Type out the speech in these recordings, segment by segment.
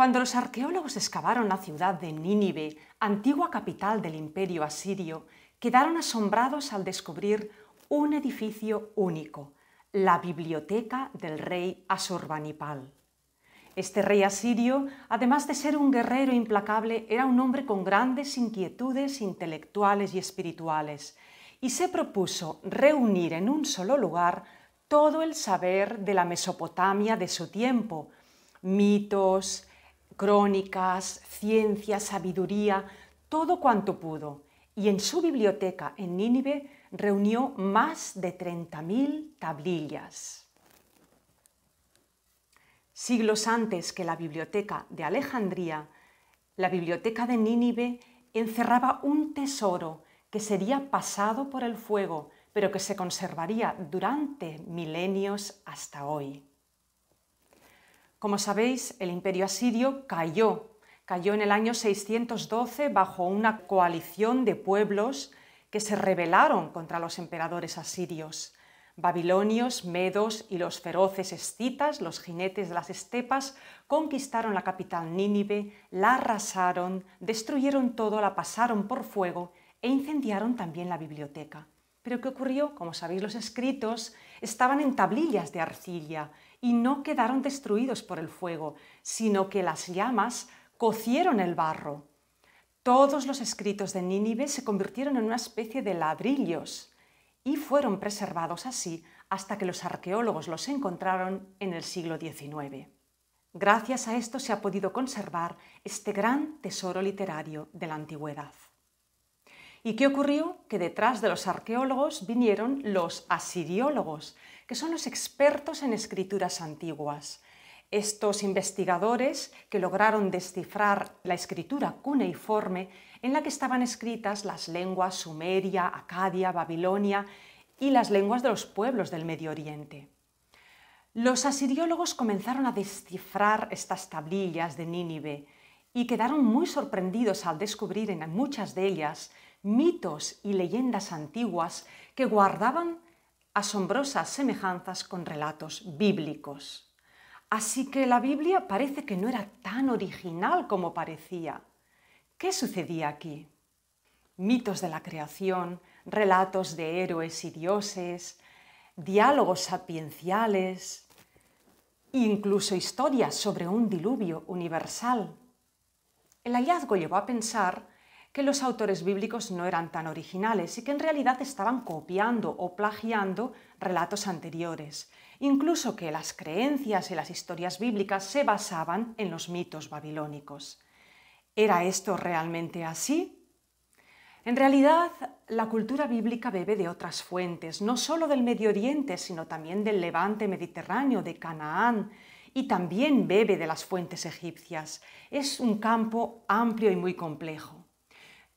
Cuando los arqueólogos excavaron la ciudad de Nínive, antigua capital del imperio asirio, quedaron asombrados al descubrir un edificio único, la biblioteca del rey Asurbanipal. Este rey asirio, además de ser un guerrero implacable, era un hombre con grandes inquietudes intelectuales y espirituales, y se propuso reunir en un solo lugar todo el saber de la Mesopotamia de su tiempo, mitos, crónicas, ciencia, sabiduría, todo cuanto pudo, y en su biblioteca en Nínive reunió más de 30.000 tablillas. Siglos antes que la biblioteca de Alejandría, la biblioteca de Nínive encerraba un tesoro que sería pasado por el fuego, pero que se conservaría durante milenios hasta hoy. Como sabéis, el imperio asirio cayó, cayó en el año 612 bajo una coalición de pueblos que se rebelaron contra los emperadores asirios. Babilonios, medos y los feroces escitas, los jinetes de las estepas, conquistaron la capital Nínive, la arrasaron, destruyeron todo, la pasaron por fuego e incendiaron también la biblioteca. Pero ¿qué ocurrió? Como sabéis, los escritos estaban en tablillas de arcilla y no quedaron destruidos por el fuego, sino que las llamas cocieron el barro. Todos los escritos de Nínive se convirtieron en una especie de ladrillos y fueron preservados así hasta que los arqueólogos los encontraron en el siglo XIX. Gracias a esto se ha podido conservar este gran tesoro literario de la antigüedad. ¿Y qué ocurrió? Que detrás de los arqueólogos vinieron los asiriólogos, que son los expertos en escrituras antiguas. Estos investigadores que lograron descifrar la escritura cuneiforme en la que estaban escritas las lenguas sumeria, acadia, babilonia y las lenguas de los pueblos del Medio Oriente. Los asiriólogos comenzaron a descifrar estas tablillas de Nínive y quedaron muy sorprendidos al descubrir en muchas de ellas mitos y leyendas antiguas que guardaban asombrosas semejanzas con relatos bíblicos. Así que la Biblia parece que no era tan original como parecía. ¿Qué sucedía aquí? Mitos de la creación, relatos de héroes y dioses, diálogos sapienciales, incluso historias sobre un diluvio universal. El hallazgo llevó a pensar que los autores bíblicos no eran tan originales y que en realidad estaban copiando o plagiando relatos anteriores, incluso que las creencias y las historias bíblicas se basaban en los mitos babilónicos. ¿Era esto realmente así? En realidad, la cultura bíblica bebe de otras fuentes, no solo del Medio Oriente, sino también del levante mediterráneo, de Canaán, y también bebe de las fuentes egipcias. Es un campo amplio y muy complejo.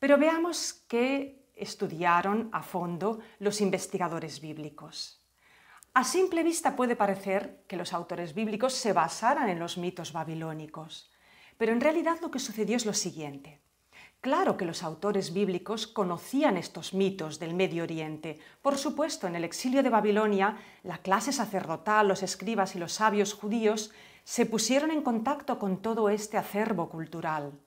Pero veamos qué estudiaron a fondo los investigadores bíblicos. A simple vista puede parecer que los autores bíblicos se basaran en los mitos babilónicos, pero en realidad lo que sucedió es lo siguiente. Claro que los autores bíblicos conocían estos mitos del Medio Oriente. Por supuesto, en el exilio de Babilonia, la clase sacerdotal, los escribas y los sabios judíos se pusieron en contacto con todo este acervo cultural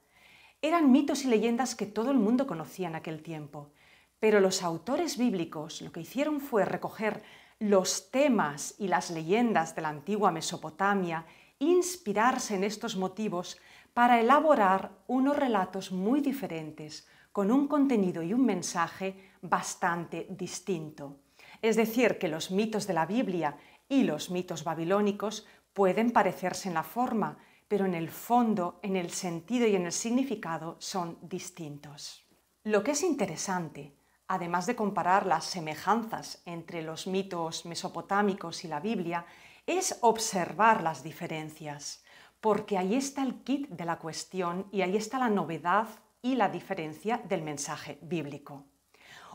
eran mitos y leyendas que todo el mundo conocía en aquel tiempo, pero los autores bíblicos lo que hicieron fue recoger los temas y las leyendas de la antigua Mesopotamia, inspirarse en estos motivos para elaborar unos relatos muy diferentes, con un contenido y un mensaje bastante distinto. Es decir, que los mitos de la Biblia y los mitos babilónicos pueden parecerse en la forma, pero en el fondo, en el sentido y en el significado son distintos. Lo que es interesante, además de comparar las semejanzas entre los mitos mesopotámicos y la Biblia, es observar las diferencias, porque ahí está el kit de la cuestión y ahí está la novedad y la diferencia del mensaje bíblico.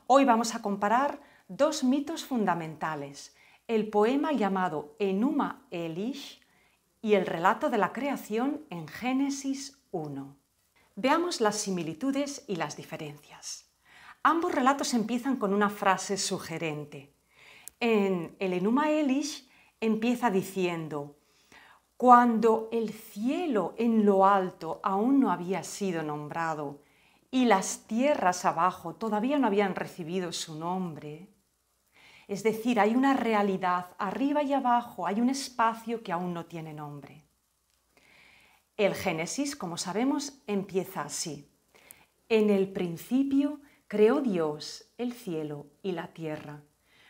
Hoy vamos a comparar dos mitos fundamentales, el poema llamado Enuma Elish y el relato de la creación en Génesis 1. Veamos las similitudes y las diferencias. Ambos relatos empiezan con una frase sugerente. En el Enuma Elish empieza diciendo, cuando el cielo en lo alto aún no había sido nombrado y las tierras abajo todavía no habían recibido su nombre, es decir, hay una realidad arriba y abajo, hay un espacio que aún no tiene nombre. El Génesis, como sabemos, empieza así. En el principio creó Dios el cielo y la tierra.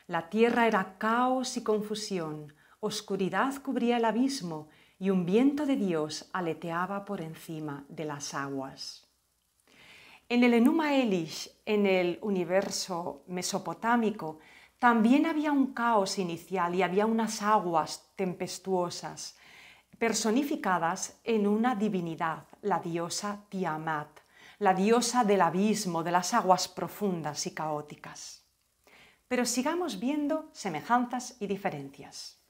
La tierra era caos y confusión, oscuridad cubría el abismo y un viento de Dios aleteaba por encima de las aguas. En el Enuma Elish, en el universo mesopotámico, también había un caos inicial y había unas aguas tempestuosas, personificadas en una divinidad, la diosa Tiamat, la diosa del abismo, de las aguas profundas y caóticas. Pero sigamos viendo semejanzas y diferencias.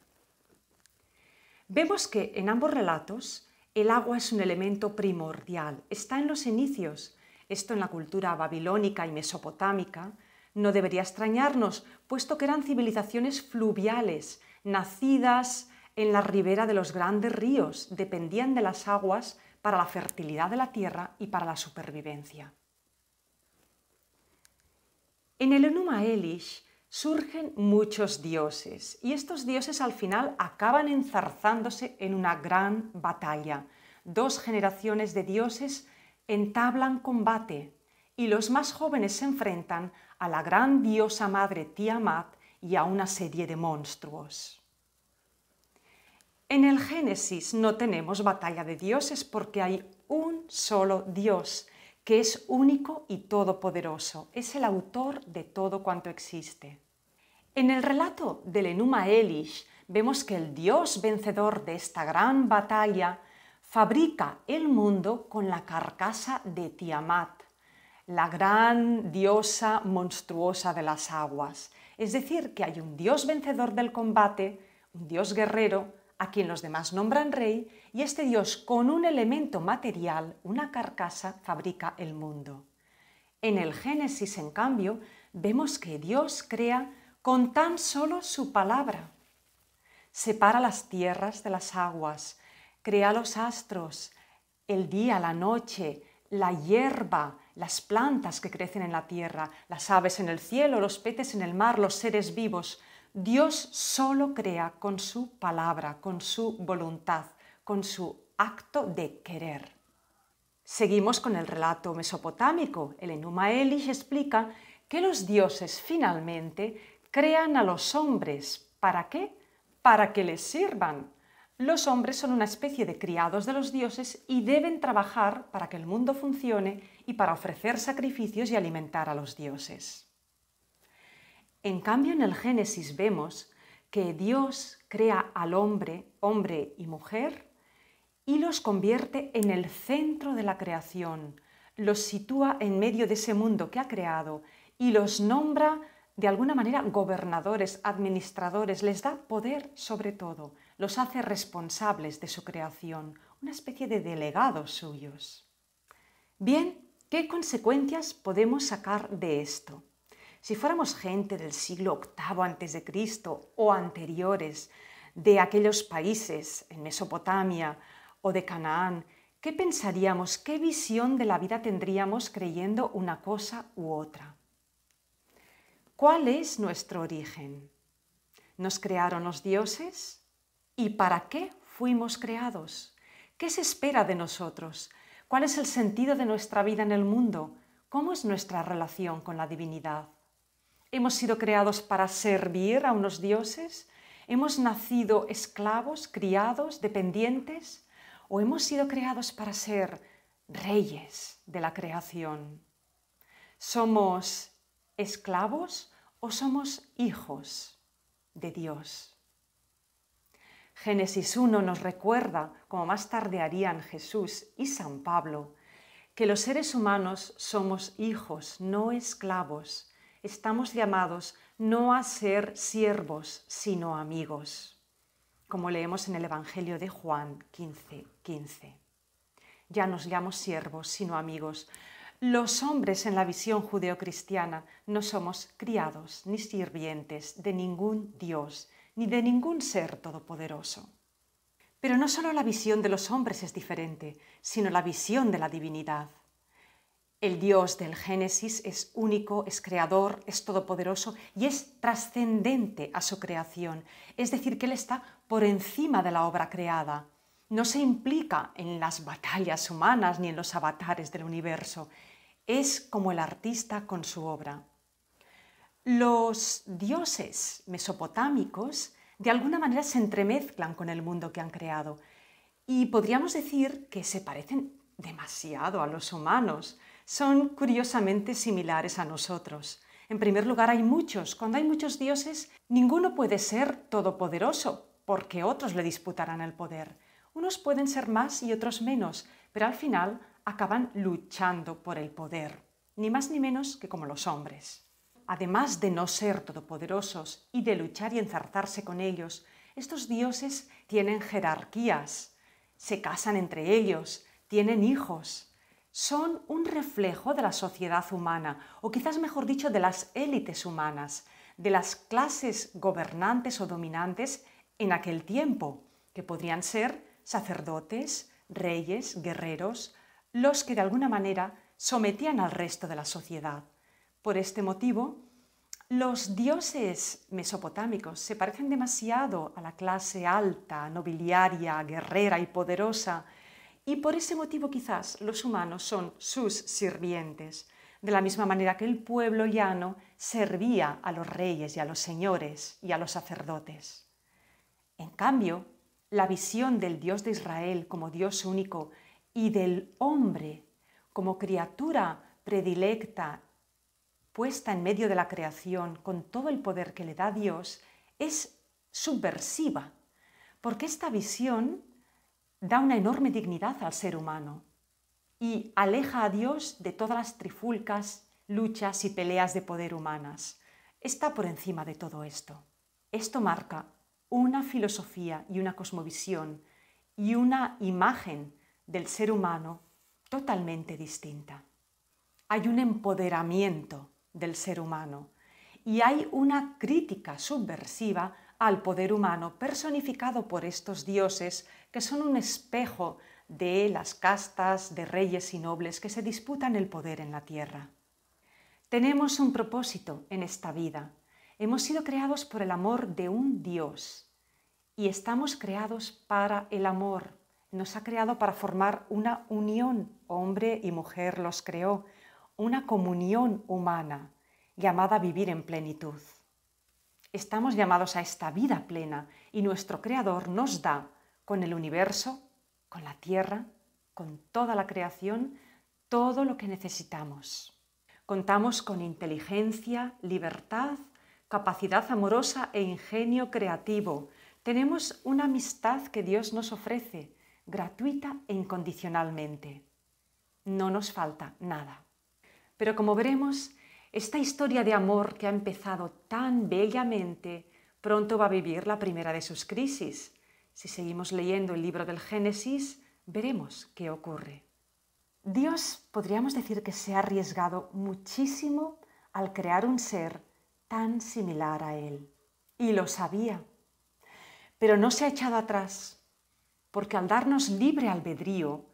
Vemos que en ambos relatos el agua es un elemento primordial, está en los inicios, esto en la cultura babilónica y mesopotámica, no debería extrañarnos, puesto que eran civilizaciones fluviales, nacidas en la ribera de los grandes ríos, dependían de las aguas para la fertilidad de la tierra y para la supervivencia. En el Enuma Elish surgen muchos dioses y estos dioses al final acaban enzarzándose en una gran batalla. Dos generaciones de dioses entablan combate y los más jóvenes se enfrentan a la gran diosa madre Tiamat y a una serie de monstruos. En el Génesis no tenemos batalla de dioses porque hay un solo Dios, que es único y todopoderoso, es el autor de todo cuanto existe. En el relato del Enuma Elish vemos que el dios vencedor de esta gran batalla fabrica el mundo con la carcasa de Tiamat, la gran diosa monstruosa de las aguas. Es decir, que hay un dios vencedor del combate, un dios guerrero, a quien los demás nombran rey, y este dios con un elemento material, una carcasa, fabrica el mundo. En el Génesis, en cambio, vemos que Dios crea con tan solo su palabra. Separa las tierras de las aguas, crea los astros, el día, la noche, la hierba, las plantas que crecen en la tierra, las aves en el cielo, los peces en el mar, los seres vivos. Dios solo crea con su palabra, con su voluntad, con su acto de querer. Seguimos con el relato mesopotámico. El Enuma Elish explica que los dioses finalmente crean a los hombres. ¿Para qué? Para que les sirvan. Los hombres son una especie de criados de los dioses y deben trabajar para que el mundo funcione y para ofrecer sacrificios y alimentar a los dioses. En cambio, en el Génesis vemos que Dios crea al hombre, hombre y mujer, y los convierte en el centro de la creación, los sitúa en medio de ese mundo que ha creado y los nombra de alguna manera gobernadores, administradores, les da poder sobre todo, los hace responsables de su creación, una especie de delegados suyos. Bien, ¿qué consecuencias podemos sacar de esto? Si fuéramos gente del siglo VIII a.C. o anteriores, de aquellos países en Mesopotamia o de Canaán, ¿qué pensaríamos, qué visión de la vida tendríamos creyendo una cosa u otra? ¿Cuál es nuestro origen? ¿Nos crearon los dioses? y para qué fuimos creados. ¿Qué se espera de nosotros? ¿Cuál es el sentido de nuestra vida en el mundo? ¿Cómo es nuestra relación con la divinidad? ¿Hemos sido creados para servir a unos dioses? ¿Hemos nacido esclavos, criados, dependientes? ¿O hemos sido creados para ser reyes de la creación? ¿Somos esclavos o somos hijos de Dios? Génesis 1 nos recuerda, como más tarde harían Jesús y San Pablo, que los seres humanos somos hijos, no esclavos. Estamos llamados no a ser siervos, sino amigos, como leemos en el Evangelio de Juan 15, Ya nos llamamos siervos, sino amigos. Los hombres en la visión judeocristiana no somos criados ni sirvientes de ningún Dios, ni de ningún ser todopoderoso. Pero no solo la visión de los hombres es diferente, sino la visión de la divinidad. El Dios del Génesis es único, es creador, es todopoderoso y es trascendente a su creación, es decir, que Él está por encima de la obra creada. No se implica en las batallas humanas ni en los avatares del universo. Es como el artista con su obra. Los dioses mesopotámicos de alguna manera se entremezclan con el mundo que han creado y podríamos decir que se parecen demasiado a los humanos. Son curiosamente similares a nosotros. En primer lugar, hay muchos. Cuando hay muchos dioses, ninguno puede ser todopoderoso, porque otros le disputarán el poder. Unos pueden ser más y otros menos, pero al final acaban luchando por el poder, ni más ni menos que como los hombres. Además de no ser todopoderosos y de luchar y enzarzarse con ellos, estos dioses tienen jerarquías, se casan entre ellos, tienen hijos, son un reflejo de la sociedad humana, o quizás mejor dicho, de las élites humanas, de las clases gobernantes o dominantes en aquel tiempo, que podrían ser sacerdotes, reyes, guerreros, los que de alguna manera sometían al resto de la sociedad. Por este motivo, los dioses mesopotámicos se parecen demasiado a la clase alta, nobiliaria, guerrera y poderosa, y por ese motivo quizás los humanos son sus sirvientes, de la misma manera que el pueblo llano servía a los reyes y a los señores y a los sacerdotes. En cambio, la visión del Dios de Israel como Dios único y del hombre como criatura predilecta puesta en medio de la creación con todo el poder que le da Dios, es subversiva, porque esta visión da una enorme dignidad al ser humano y aleja a Dios de todas las trifulcas, luchas y peleas de poder humanas. Está por encima de todo esto. Esto marca una filosofía y una cosmovisión y una imagen del ser humano totalmente distinta. Hay un empoderamiento del ser humano. Y hay una crítica subversiva al poder humano personificado por estos dioses que son un espejo de las castas de reyes y nobles que se disputan el poder en la tierra. Tenemos un propósito en esta vida. Hemos sido creados por el amor de un Dios y estamos creados para el amor. Nos ha creado para formar una unión, hombre y mujer los creó, una comunión humana llamada a vivir en plenitud. Estamos llamados a esta vida plena y nuestro Creador nos da con el universo, con la tierra, con toda la creación, todo lo que necesitamos. Contamos con inteligencia, libertad, capacidad amorosa e ingenio creativo. Tenemos una amistad que Dios nos ofrece, gratuita e incondicionalmente. No nos falta nada. Pero como veremos, esta historia de amor que ha empezado tan bellamente pronto va a vivir la primera de sus crisis. Si seguimos leyendo el libro del Génesis, veremos qué ocurre. Dios podríamos decir que se ha arriesgado muchísimo al crear un ser tan similar a Él. Y lo sabía. Pero no se ha echado atrás, porque al darnos libre albedrío,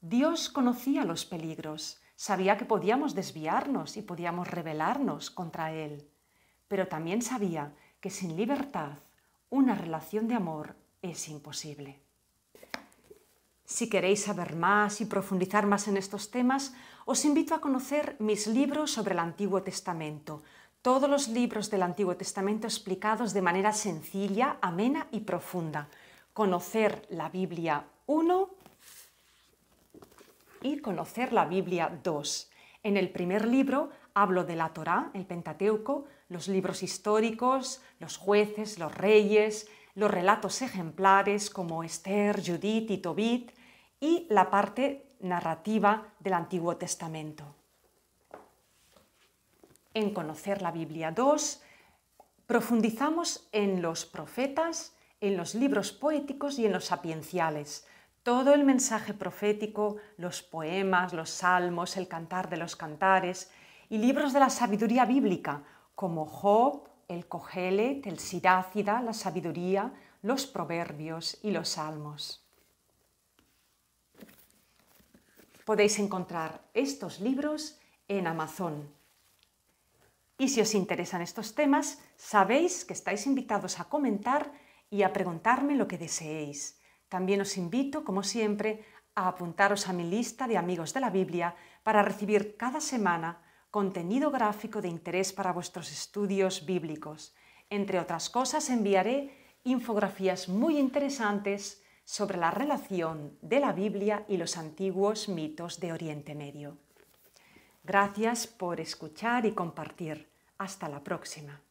Dios conocía los peligros Sabía que podíamos desviarnos y podíamos rebelarnos contra Él, pero también sabía que sin libertad una relación de amor es imposible. Si queréis saber más y profundizar más en estos temas, os invito a conocer mis libros sobre el Antiguo Testamento, todos los libros del Antiguo Testamento explicados de manera sencilla, amena y profunda. Conocer la Biblia 1 y conocer la Biblia 2. En el primer libro hablo de la Torá, el Pentateuco, los libros históricos, los jueces, los reyes, los relatos ejemplares como Esther, Judith y Tobit y la parte narrativa del Antiguo Testamento. En Conocer la Biblia 2 profundizamos en los profetas, en los libros poéticos y en los sapienciales, todo el mensaje profético, los poemas, los salmos, el cantar de los cantares y libros de la sabiduría bíblica como Job, el Cogele, el Sirácida, la sabiduría, los proverbios y los salmos. Podéis encontrar estos libros en Amazon. Y si os interesan estos temas, sabéis que estáis invitados a comentar y a preguntarme lo que deseéis. También os invito, como siempre, a apuntaros a mi lista de amigos de la Biblia para recibir cada semana contenido gráfico de interés para vuestros estudios bíblicos. Entre otras cosas, enviaré infografías muy interesantes sobre la relación de la Biblia y los antiguos mitos de Oriente Medio. Gracias por escuchar y compartir. Hasta la próxima.